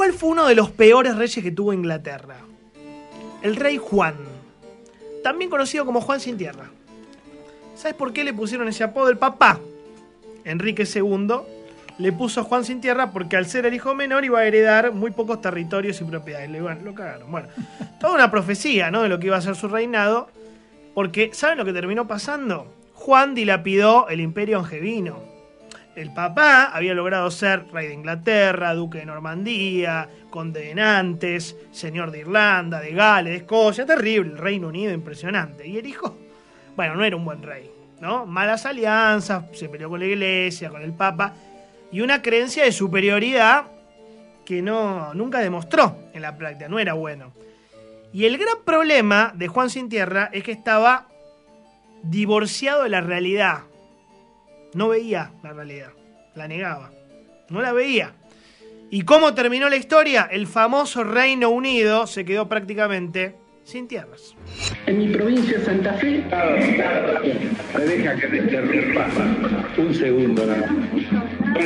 ¿Cuál fue uno de los peores reyes que tuvo Inglaterra? El rey Juan, también conocido como Juan sin tierra. ¿Sabes por qué le pusieron ese apodo? El papá, Enrique II, le puso Juan sin tierra porque al ser el hijo menor iba a heredar muy pocos territorios y propiedades. bueno, ah, lo cagaron. Bueno, toda una profecía, ¿no? De lo que iba a ser su reinado. Porque, ¿saben lo que terminó pasando? Juan dilapidó el imperio angevino el papá había logrado ser rey de Inglaterra, duque de Normandía, conde de Nantes, señor de Irlanda, de Gales, de Escocia, terrible, Reino Unido, impresionante. Y el hijo, bueno, no era un buen rey, ¿no? Malas alianzas, se peleó con la iglesia, con el papa, y una creencia de superioridad que no, nunca demostró en la práctica, no era bueno. Y el gran problema de Juan Sin Tierra es que estaba divorciado de la realidad no veía la realidad, la negaba, no la veía. ¿Y cómo terminó la historia? El famoso Reino Unido se quedó prácticamente sin tierras. En mi provincia Santa Fe. Me deja que te interrumpa. Un segundo nada más.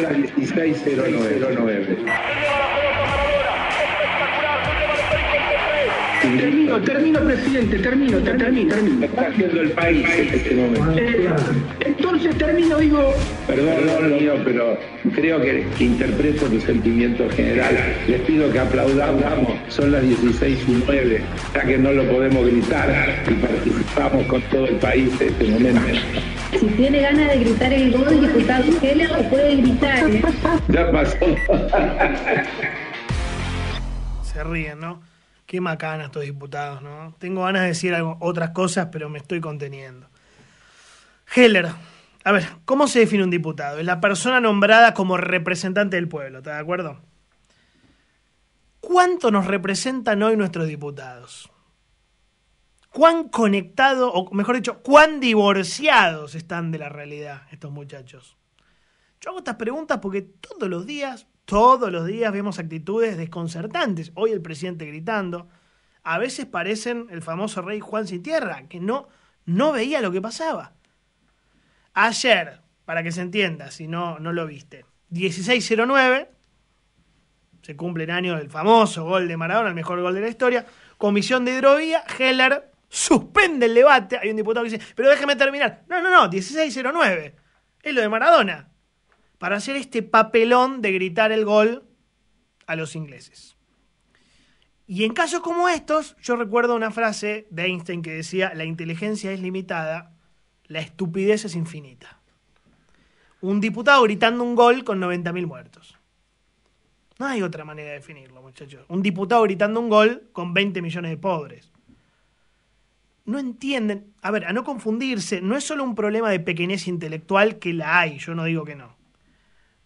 Termino, termino, presidente, termino, termino, termino. Está haciendo el país en este momento. Eh, entonces termino, digo. Perdón, mío, pero creo que interpreto tu sentimiento general. Les pido que aplaudamos. Son las 16 y 9, ya que no lo podemos gritar y participamos con todo el país en este momento. Si tiene ganas de gritar el gol, diputado, Heller lo puede gritar. ¿eh? Ya pasó. Se ríen, ¿no? Qué macanas estos diputados, ¿no? Tengo ganas de decir otras cosas, pero me estoy conteniendo. Heller, a ver, ¿cómo se define un diputado? Es la persona nombrada como representante del pueblo, ¿está de acuerdo? ¿Cuánto nos representan hoy nuestros diputados? ¿Cuán conectados, o mejor dicho, cuán divorciados están de la realidad estos muchachos? Yo hago estas preguntas porque todos los días, todos los días vemos actitudes desconcertantes. Hoy el presidente gritando. A veces parecen el famoso rey Juan Sin Tierra, que no, no veía lo que pasaba. Ayer, para que se entienda, si no, no lo viste, 1609, se cumple el año del famoso gol de Maradona, el mejor gol de la historia, comisión de hidrovía, Heller suspende el debate, hay un diputado que dice, pero déjeme terminar, no, no, no, 1609, es lo de Maradona, para hacer este papelón de gritar el gol a los ingleses. Y en casos como estos, yo recuerdo una frase de Einstein que decía, la inteligencia es limitada, la estupidez es infinita. Un diputado gritando un gol con 90.000 muertos. No hay otra manera de definirlo, muchachos. Un diputado gritando un gol con 20 millones de pobres. No entienden. A ver, a no confundirse, no es solo un problema de pequeñez intelectual que la hay, yo no digo que no.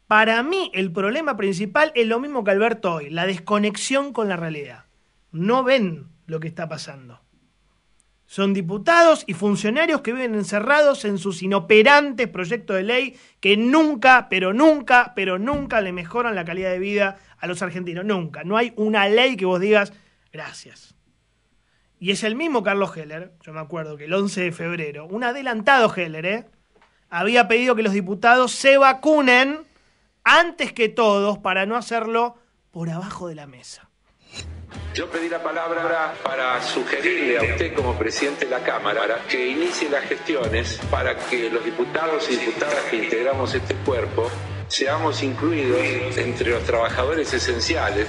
Para mí, el problema principal es lo mismo que Alberto hoy, la desconexión con la realidad. No ven lo que está pasando. Son diputados y funcionarios que viven encerrados en sus inoperantes proyectos de ley que nunca, pero nunca, pero nunca le mejoran la calidad de vida a los argentinos. Nunca. No hay una ley que vos digas gracias. Y es el mismo Carlos Heller, yo me acuerdo que el 11 de febrero, un adelantado Heller, ¿eh? había pedido que los diputados se vacunen antes que todos para no hacerlo por abajo de la mesa. Yo pedí la palabra para sugerirle a usted como presidente de la Cámara que inicie las gestiones para que los diputados y diputadas que integramos este cuerpo seamos incluidos entre los trabajadores esenciales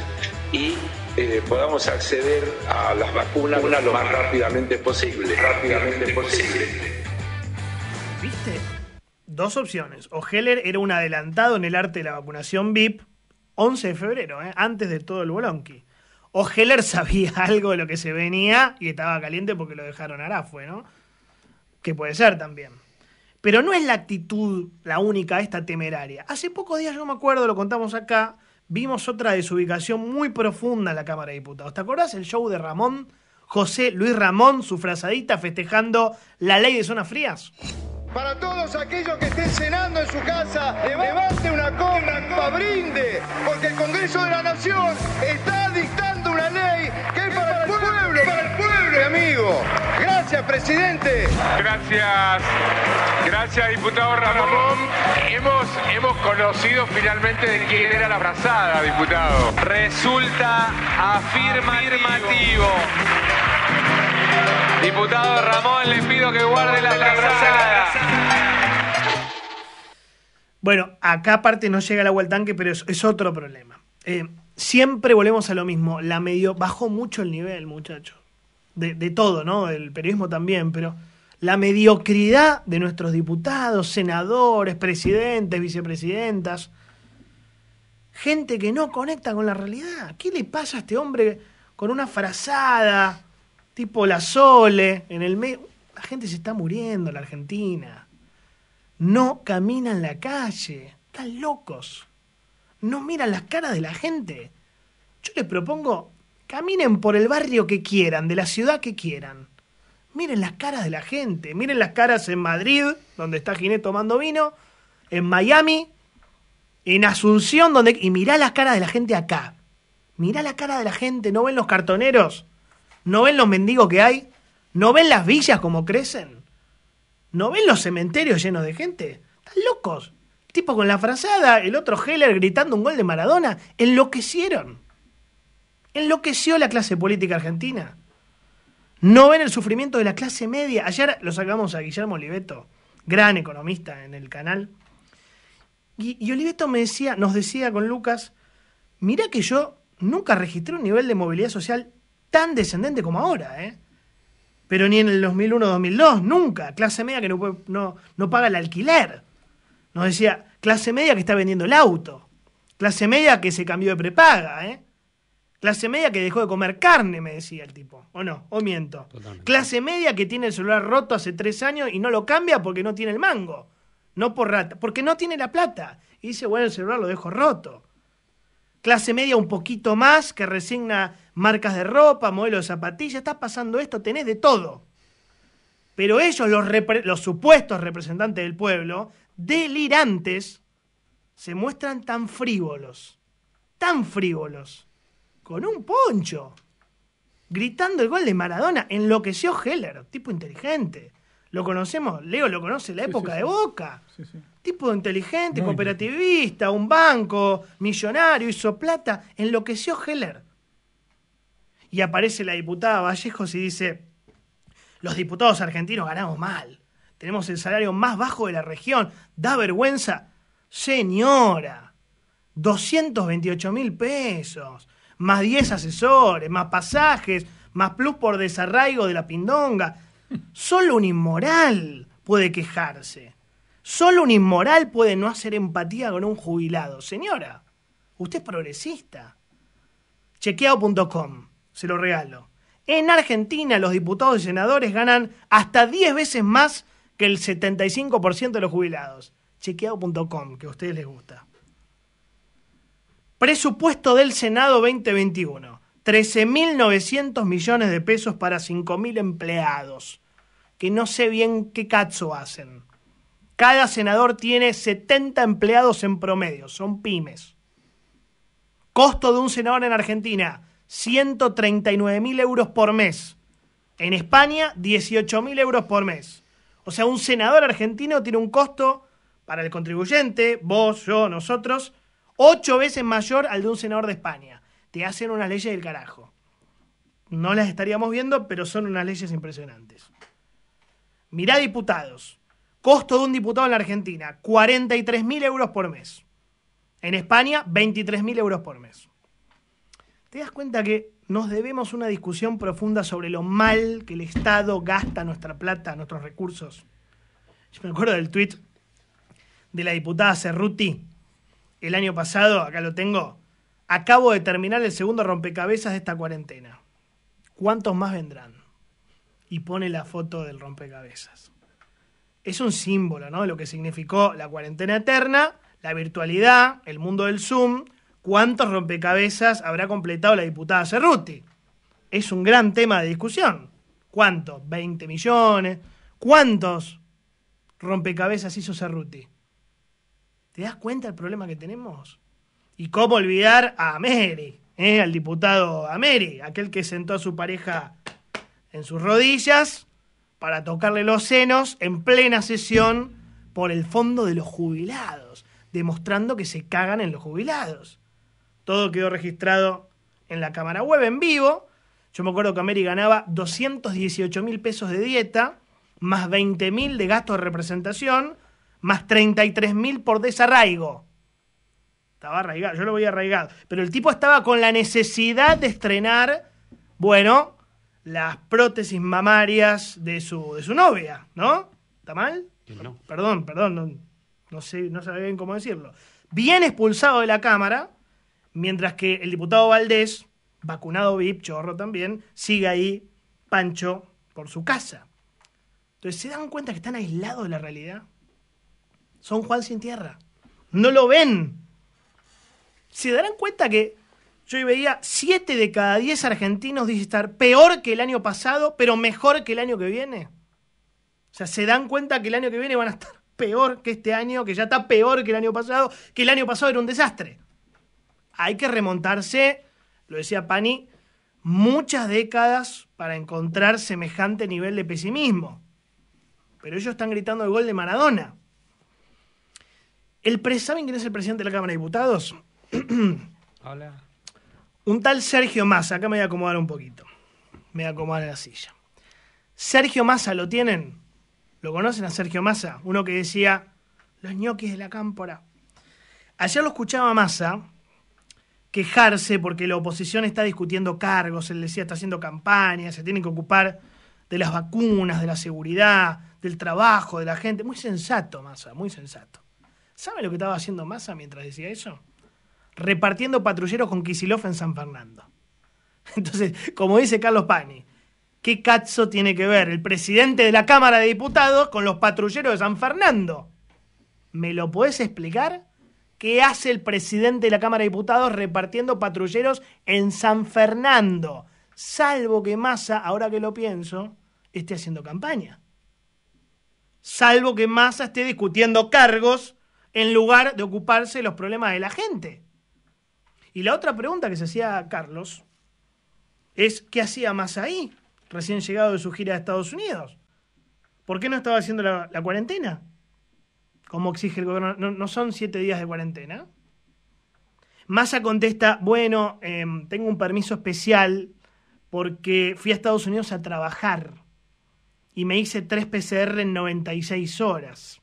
y eh, podamos acceder a las vacunas lo más rápidamente posible. Rápidamente posible. ¿Viste? Dos opciones. O Heller era un adelantado en el arte de la vacunación VIP 11 de febrero, ¿eh? antes de todo el bolonqui o Heller sabía algo de lo que se venía y estaba caliente porque lo dejaron a fue ¿no? Que puede ser también. Pero no es la actitud la única, esta temeraria. Hace pocos días, yo me acuerdo, lo contamos acá, vimos otra desubicación muy profunda en la Cámara de Diputados. ¿Te acordás el show de Ramón? José Luis Ramón, su frazadita, festejando la ley de zonas frías. Para todos aquellos que estén cenando en su casa, levante una copa, brinde, porque el Congreso de la Nación está amigo. Gracias, presidente. Gracias. Gracias, diputado Ramón. Hemos, hemos conocido finalmente de quién era la brazada, diputado. Resulta afirmativo. Diputado Ramón, le pido que guarde la brazada. Bueno, acá aparte no llega la agua al tanque, pero es, otro problema. Eh, siempre volvemos a lo mismo. La medio bajó mucho el nivel, muchachos de, todo, ¿no? El periodismo también, pero la mediocridad de nuestros diputados, senadores, presidentes, vicepresidentas, gente que no conecta con la realidad. ¿Qué le pasa a este hombre con una frazada tipo la Sole en el medio? La gente se está muriendo en la Argentina. No camina en la calle. Están locos. No miran las caras de la gente. Yo les propongo Caminen por el barrio que quieran, de la ciudad que quieran. Miren las caras de la gente, miren las caras en Madrid, donde está Giné tomando vino, en Miami, en Asunción, donde... Y mirá las caras de la gente acá. Mirá la cara de la gente, ¿no ven los cartoneros? ¿No ven los mendigos que hay? ¿No ven las villas como crecen? ¿No ven los cementerios llenos de gente? Están locos. Tipo con la frazada, el otro Heller gritando un gol de Maradona, enloquecieron. Enloqueció la clase política argentina. No ven el sufrimiento de la clase media. Ayer lo sacamos a Guillermo Oliveto, gran economista en el canal. Y, Oliveto me decía, nos decía con Lucas, mirá que yo nunca registré un nivel de movilidad social tan descendente como ahora, ¿eh? Pero ni en el 2001-2002, nunca. Clase media que no, no, no paga el alquiler. Nos decía, clase media que está vendiendo el auto. Clase media que se cambió de prepaga, ¿eh? Clase media que dejó de comer carne, me decía el tipo. ¿O no? ¿O miento? Clase media que tiene el celular roto hace tres años y no lo cambia porque no tiene el mango. No por rata. Porque no tiene la plata. Y dice, bueno, el celular lo dejo roto. Clase media un poquito más que resigna marcas de ropa, modelos de zapatillas. Está pasando esto, tenés de todo. Pero ellos, los supuestos representantes del pueblo, delirantes, se muestran tan frívolos. Tan frívolos con un poncho, gritando el gol de Maradona. Enloqueció Heller, tipo inteligente. Lo conocemos, Leo lo conoce, la época de Boca. tipo inteligente, cooperativista, un banco, millonario, hizo plata. Enloqueció Heller. Y aparece la diputada Vallejos y dice, los diputados argentinos ganamos mal. Tenemos el salario más bajo de la región. Da vergüenza. Señora, 228 mil pesos más 10 asesores, más pasajes, más plus por desarraigo de la pindonga. Solo un inmoral puede quejarse. Solo un inmoral puede no hacer empatía con un jubilado. Señora, usted es progresista. Chequeado.com, se lo regalo. En Argentina los diputados y senadores ganan hasta 10 veces más que el 75% de los jubilados. Chequeado.com, que a ustedes les gusta. Presupuesto del Senado 2021. 13.900 millones de pesos para 5.000 empleados, que no sé bien qué cazo hacen. Cada senador tiene 70 empleados en promedio, son pymes. Costo de un senador en Argentina, 139.000 euros por mes. En España, 18.000 euros por mes. O sea, un senador argentino tiene un costo para el contribuyente, vos, yo, nosotros, ocho veces mayor al de un senador de España. Te hacen unas leyes del carajo. No las estaríamos viendo, pero son unas leyes impresionantes. Mirá diputados. Costo de un diputado en la Argentina, 43.000 euros por mes. En España, 23.000 euros por mes. ¿Te das cuenta que nos debemos una discusión profunda sobre lo mal que el Estado gasta nuestra plata, nuestros recursos? Yo me acuerdo del tuit de la diputada Cerruti, el año pasado, acá lo tengo, acabo de terminar el segundo rompecabezas de esta cuarentena. ¿Cuántos más vendrán? Y pone la foto del rompecabezas. Es un símbolo, ¿no? De lo que significó la cuarentena eterna, la virtualidad, el mundo del Zoom. ¿Cuántos rompecabezas habrá completado la diputada Cerruti? Es un gran tema de discusión. ¿Cuántos? ¿20 millones? ¿Cuántos rompecabezas hizo Cerruti? ¿Te das cuenta del problema que tenemos? ¿Y cómo olvidar a mary eh, al diputado mary aquel que sentó a su pareja en sus rodillas para tocarle los senos en plena sesión por el fondo de los jubilados, demostrando que se cagan en los jubilados? Todo quedó registrado en la cámara web en vivo. Yo me acuerdo que mary ganaba 218 mil pesos de dieta, más 20 mil de gastos de representación más 33.000 por desarraigo. Estaba arraigado, yo lo voy arraigado. Pero el tipo estaba con la necesidad de estrenar, bueno, las prótesis mamarias de su, de su novia, ¿no? ¿Está mal? Perdón, perdón, no, sé, no bien cómo decirlo. Bien expulsado de la Cámara, mientras que el diputado Valdés, vacunado VIP, chorro también, sigue ahí, pancho, por su casa. Entonces, ¿se dan cuenta que están aislados de la realidad? son Juan sin tierra. No lo ven. Se darán cuenta que yo veía 7 de cada 10 argentinos dicen estar peor que el año pasado, pero mejor que el año que viene. O sea, se dan cuenta que el año que viene van a estar peor que este año, que ya está peor que el año pasado, que el año pasado era un desastre. Hay que remontarse, lo decía Pani, muchas décadas para encontrar semejante nivel de pesimismo. Pero ellos están gritando el gol de Maradona. El ¿Saben quién es el presidente de la Cámara de Diputados? Hola. Un tal Sergio Massa. Acá me voy a acomodar un poquito. Me voy a acomodar en la silla. Sergio Massa, ¿lo tienen? ¿Lo conocen a Sergio Massa? Uno que decía, los ñoquis de la cámpora. Ayer lo escuchaba Massa quejarse porque la oposición está discutiendo cargos, él decía, está haciendo campaña, se tiene que ocupar de las vacunas, de la seguridad, del trabajo, de la gente. Muy sensato, Massa, muy sensato. ¿Sabe lo que estaba haciendo Massa mientras decía eso? Repartiendo patrulleros con Kisilov en San Fernando. Entonces, como dice Carlos Pani, ¿qué cazzo tiene que ver el presidente de la Cámara de Diputados con los patrulleros de San Fernando? ¿Me lo podés explicar? ¿Qué hace el presidente de la Cámara de Diputados repartiendo patrulleros en San Fernando? Salvo que Massa, ahora que lo pienso, esté haciendo campaña. Salvo que Massa esté discutiendo cargos en lugar de ocuparse de los problemas de la gente. Y la otra pregunta que se hacía Carlos es, ¿qué hacía más ahí, recién llegado de su gira a Estados Unidos? ¿Por qué no estaba haciendo la, cuarentena? Como exige el gobierno, no, son siete días de cuarentena. Massa contesta, bueno, em, tengo un permiso especial porque fui a Estados Unidos a trabajar y me hice tres PCR en 96 horas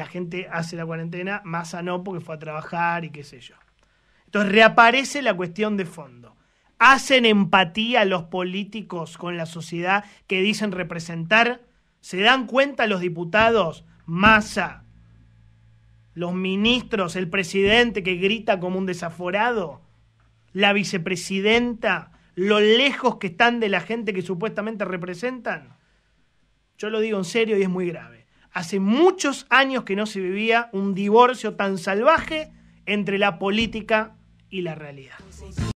la gente hace la cuarentena, Massa no porque fue a trabajar y qué sé yo. Entonces reaparece la cuestión de fondo. ¿Hacen empatía los políticos con la sociedad que dicen representar? ¿Se dan cuenta los diputados, Massa, los ministros, el presidente que grita como un desaforado, la vicepresidenta, lo lejos que están de la gente que supuestamente representan? Yo lo digo en serio y es muy grave. Hace muchos años que no se vivía un divorcio tan salvaje entre la política y la realidad.